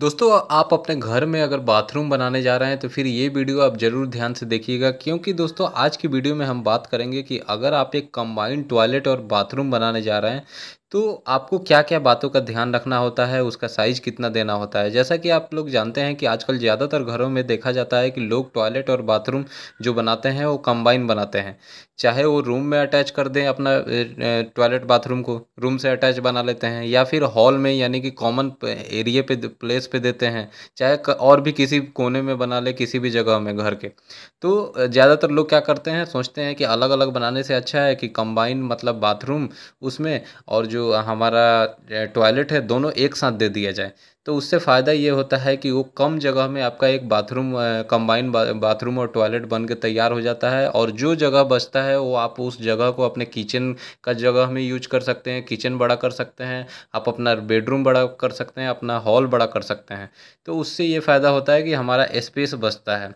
दोस्तों आप अपने घर में अगर बाथरूम बनाने जा रहे हैं तो फिर ये वीडियो आप ज़रूर ध्यान से देखिएगा क्योंकि दोस्तों आज की वीडियो में हम बात करेंगे कि अगर आप एक कंबाइंड टॉयलेट और बाथरूम बनाने जा रहे हैं तो आपको क्या क्या बातों का ध्यान रखना होता है उसका साइज़ कितना देना होता है जैसा कि आप लोग जानते हैं कि आजकल ज़्यादातर घरों में देखा जाता है कि लोग टॉयलेट और बाथरूम जो बनाते हैं वो कंबाइन बनाते हैं चाहे वो रूम में अटैच कर दें अपना टॉयलेट बाथरूम को रूम से अटैच बना लेते हैं या फिर हॉल में यानी कि कॉमन एरिए पे प्लेस पे देते हैं चाहे और भी किसी कोने में बना ले किसी भी जगह में घर के तो ज़्यादातर लोग क्या करते हैं सोचते हैं कि अलग अलग बनाने से अच्छा है कि कंबाइन मतलब बाथरूम उसमें और जो जो हमारा टॉयलेट है दोनों एक साथ दे दिया जाए तो उससे फ़ायदा ये होता है कि वो कम जगह में आपका एक बाथरूम कंबाइन बाथरूम और टॉयलेट बन के तैयार हो जाता है और जो जगह बचता है वो आप उस जगह को अपने किचन का जगह में यूज कर सकते हैं किचन बड़ा कर सकते हैं आप अपना बेडरूम बड़ा कर सकते हैं अपना हॉल बड़ा कर सकते हैं तो उससे ये फ़ायदा होता है कि हमारा स्पेस बचता है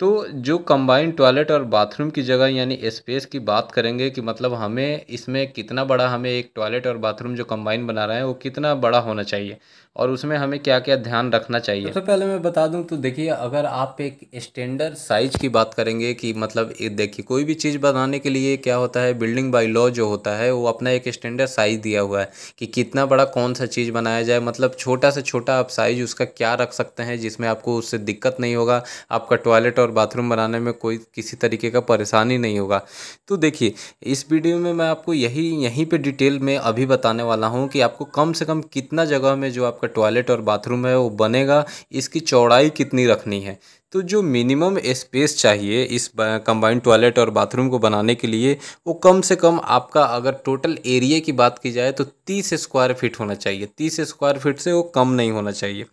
तो जो कंबाइंड टॉयलेट और बाथरूम की जगह यानी स्पेस की बात करेंगे कि मतलब हमें इसमें कितना बड़ा हमें एक टॉयलेट और बाथरूम जो कंबाइन बना रहे हैं वो कितना बड़ा होना चाहिए और उसमें हमें क्या क्या ध्यान रखना चाहिए सबसे तो पहले मैं बता दूं तो देखिए अगर आप एक स्टैंडर्ड साइज़ की बात करेंगे कि मतलब देखिए कोई भी चीज़ बनाने के लिए क्या होता है बिल्डिंग बाई लॉ जो होता है वो अपना एक स्टैंडर्ड साइज़ दिया हुआ है कि कितना बड़ा कौन सा चीज़ बनाया जाए मतलब छोटा से छोटा आप साइज़ उसका क्या रख सकते हैं जिसमें आपको उससे दिक्कत नहीं होगा आपका टॉयलेट और और बाथरूम बनाने में कोई किसी तरीके का परेशानी नहीं होगा तो देखिए इस वीडियो में मैं आपको यही यहीं पर डिटेल में अभी बताने वाला हूँ कि आपको कम से कम कितना जगह में जो आपका टॉयलेट और बाथरूम है वो बनेगा इसकी चौड़ाई कितनी रखनी है तो जो मिनिमम स्पेस चाहिए इस कंबाइंड टॉयलेट और बाथरूम को बनाने के लिए वो कम से कम आपका अगर टोटल एरिया की बात की जाए तो तीस स्क्वायर फीट होना चाहिए तीस स्क्वायर फीट से वो कम नहीं होना चाहिए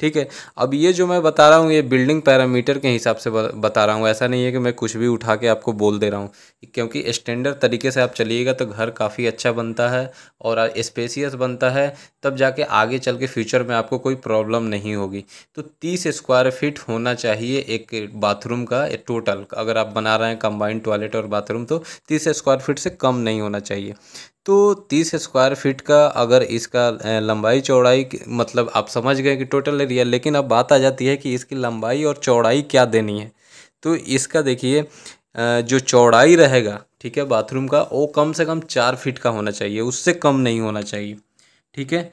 ठीक है अब ये जो मैं बता रहा हूँ ये बिल्डिंग पैरामीटर के हिसाब से बता रहा हूँ ऐसा नहीं है कि मैं कुछ भी उठा के आपको बोल दे रहा हूँ क्योंकि स्टैंडर्ड तरीके से आप चलिएगा तो घर काफ़ी अच्छा बनता है और स्पेसियस बनता है तब जाके आगे चल के फ्यूचर में आपको कोई प्रॉब्लम नहीं होगी तो तीस स्क्वायर फिट होना चाहिए चाहिए एक बाथरूम का एक टोटल अगर आप बना रहे हैं कंबाइंड टॉयलेट और बाथरूम तो तीस स्क्वायर फीट से कम नहीं होना चाहिए तो तीस स्क्वायर फीट का अगर इसका लंबाई चौड़ाई मतलब आप समझ गए कि टोटल एरिया लेकिन अब बात आ जाती है कि इसकी लंबाई और चौड़ाई क्या देनी है तो इसका देखिए जो चौड़ाई रहेगा ठीक है बाथरूम का वो कम से कम चार फीट का होना चाहिए उससे कम नहीं होना चाहिए ठीक है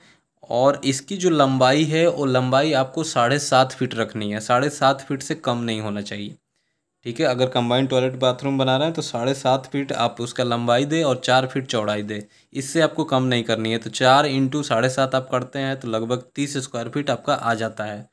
और इसकी जो लंबाई है वो लंबाई आपको साढ़े सात फिट रखनी है साढ़े सात फिट से कम नहीं होना चाहिए ठीक है अगर कंबाइंड टॉयलेट बाथरूम बना रहे हैं तो साढ़े सात फिट आप उसका लंबाई दे और चार फिट चौड़ाई दे इससे आपको कम नहीं करनी है तो चार इंटू साढ़े सात आप करते हैं तो लगभग तीस स्क्वायर फीट आपका आ जाता है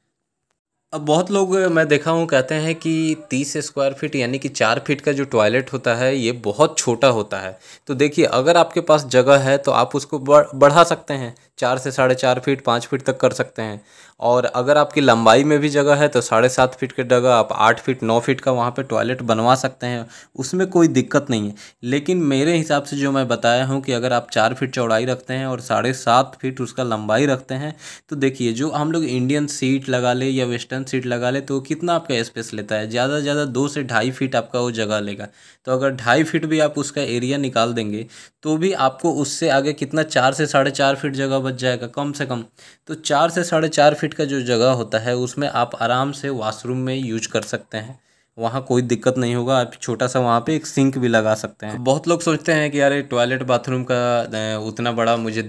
अब बहुत लोग मैं देखा हूँ कहते हैं कि तीस स्क्वायर फीट यानी कि चार फीट का जो टॉयलेट होता है ये बहुत छोटा होता है तो देखिए अगर आपके पास जगह है तो आप उसको बढ़ा सकते हैं चार से साढ़े चार फीट पाँच फीट तक कर सकते हैं और अगर आपकी लंबाई में भी जगह है तो साढ़े सात फीट के जगह आप आठ फीट नौ फीट का वहाँ पे टॉयलेट बनवा सकते हैं उसमें कोई दिक्कत नहीं है लेकिन मेरे हिसाब से जो मैं बताया हूँ कि अगर आप चार फीट चौड़ाई रखते हैं और साढ़े सात फीट उसका लंबाई रखते हैं तो देखिए जो हम लोग इंडियन सीट लगा ले या वेस्टर्न सीट लगा ले तो कितना आपका स्पेस लेता है ज़्यादा से ज़्यादा दो से ढाई फीट आपका वो जगह लेगा तो अगर ढाई फीट भी आप उसका एरिया निकाल देंगे तो भी आपको उससे आगे कितना चार से साढ़े चार फीट जगह बच जाएगा कम से कम तो चार से साढ़े चार फीट का जो जगह होता है उसमें आप आराम से वाशरूम में यूज कर सकते हैं वहाँ कोई दिक्कत नहीं होगा आप छोटा सा वहाँ पे एक सिंक भी लगा सकते हैं बहुत लोग सोचते हैं कि यार टॉयलेट बाथरूम का उतना बड़ा मुझे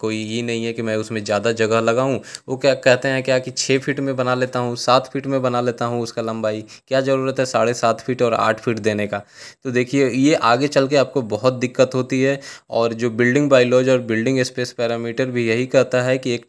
कोई ये नहीं है कि मैं उसमें ज़्यादा जगह लगाऊँ वो क्या कहते हैं क्या कि छः फीट में बना लेता हूँ सात फीट में बना लेता हूँ उसका लंबाई क्या ज़रूरत है साढ़े सात फीट और आठ फीट देने का तो देखिए ये आगे चल के आपको बहुत दिक्कत होती है और जो बिल्डिंग बाइलॉज और बिल्डिंग स्पेस पैरामीटर भी यही कहता है कि एक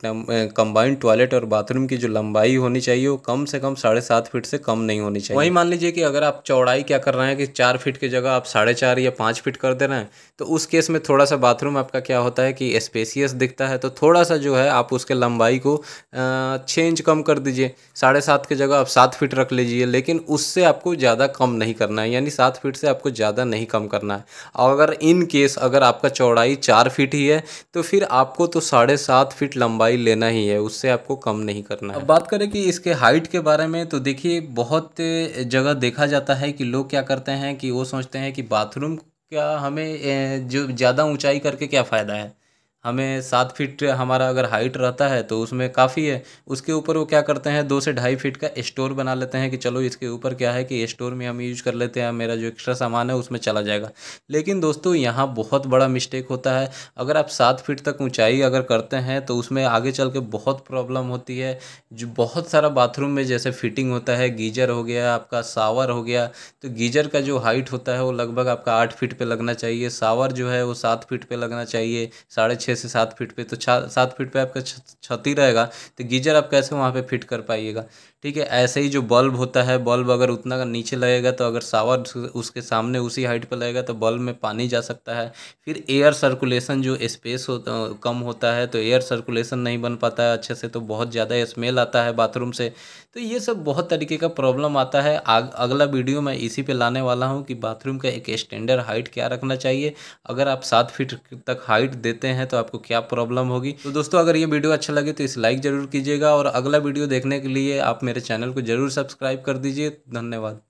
कंबाइंड टॉयलेट और बाथरूम की जो लंबाई होनी चाहिए वो कम से कम साढ़े सात फीट से कम नहीं होनी चाहिए वही मान मान लीजिए कि अगर आप चौड़ाई क्या कर रहे हैं कि चार फीट की जगह आप साढ़े चार या पाँच फीट कर दे रहे हैं तो उस केस में थोड़ा सा बाथरूम आपका क्या होता है कि स्पेसियस दिखता है तो थोड़ा सा जो है आप उसके लंबाई को छः इंच कम कर दीजिए साढ़े सात की जगह आप सात फीट रख लीजिए लेकिन उससे आपको ज़्यादा कम नहीं करना है यानी सात फीट से आपको ज़्यादा नहीं कम करना है और अगर इन केस अगर आपका चौड़ाई चार फीट ही है तो फिर आपको तो साढ़े सात फीट लंबाई लेना ही है उससे आपको कम नहीं करना है बात करें कि इसके हाइट के बारे में तो देखिए बहुत जगह देखा जाता है कि लोग क्या करते हैं कि वो सोचते हैं कि बाथरूम का हमें जो ज़्यादा ऊंचाई करके क्या फ़ायदा है हमें सात फीट हमारा अगर हाइट रहता है तो उसमें काफ़ी है उसके ऊपर वो क्या करते हैं दो से ढाई फीट का स्टोर बना लेते हैं कि चलो इसके ऊपर क्या है कि स्टोर में हम यूज कर लेते हैं मेरा जो एक्स्ट्रा सामान है उसमें चला जाएगा लेकिन दोस्तों यहाँ बहुत बड़ा मिस्टेक होता है अगर आप सात फीट तक ऊँचाई अगर करते हैं तो उसमें आगे चल के बहुत प्रॉब्लम होती है जो बहुत सारा बाथरूम में जैसे फिटिंग होता है गीजर हो गया आपका सावर हो गया तो गीजर का जो हाइट होता है वो लगभग आपका आठ फीट पर लगना चाहिए सावर जो है वो सात फीट पर लगना चाहिए साढ़े छः से सात फीट पे तो छा सात फीट पे आपका छत ही रहेगा तो गीजर आप कैसे वहाँ पे फिट कर पाइएगा ठीक है ऐसे ही जो बल्ब होता है बल्ब अगर उतना का नीचे लगेगा तो अगर सावर उसके सामने उसी हाइट पर लगेगा तो बल्ब में पानी जा सकता है फिर एयर सर्कुलेशन जो स्पेस हो कम होता है तो एयर सर्कुलेशन नहीं बन पाता है अच्छे से तो बहुत ज़्यादा स्मेल आता है बाथरूम से तो ये सब बहुत तरीके का प्रॉब्लम आता है अगला वीडियो मैं इसी पर लाने वाला हूँ कि बाथरूम का एक स्टैंडर्ड हाइट क्या रखना चाहिए अगर आप सात फीट तक हाइट देते हैं तो तो आपको क्या प्रॉब्लम होगी तो दोस्तों अगर ये वीडियो अच्छा लगे तो इसे लाइक ज़रूर कीजिएगा और अगला वीडियो देखने के लिए आप मेरे चैनल को ज़रूर सब्सक्राइब कर दीजिए धन्यवाद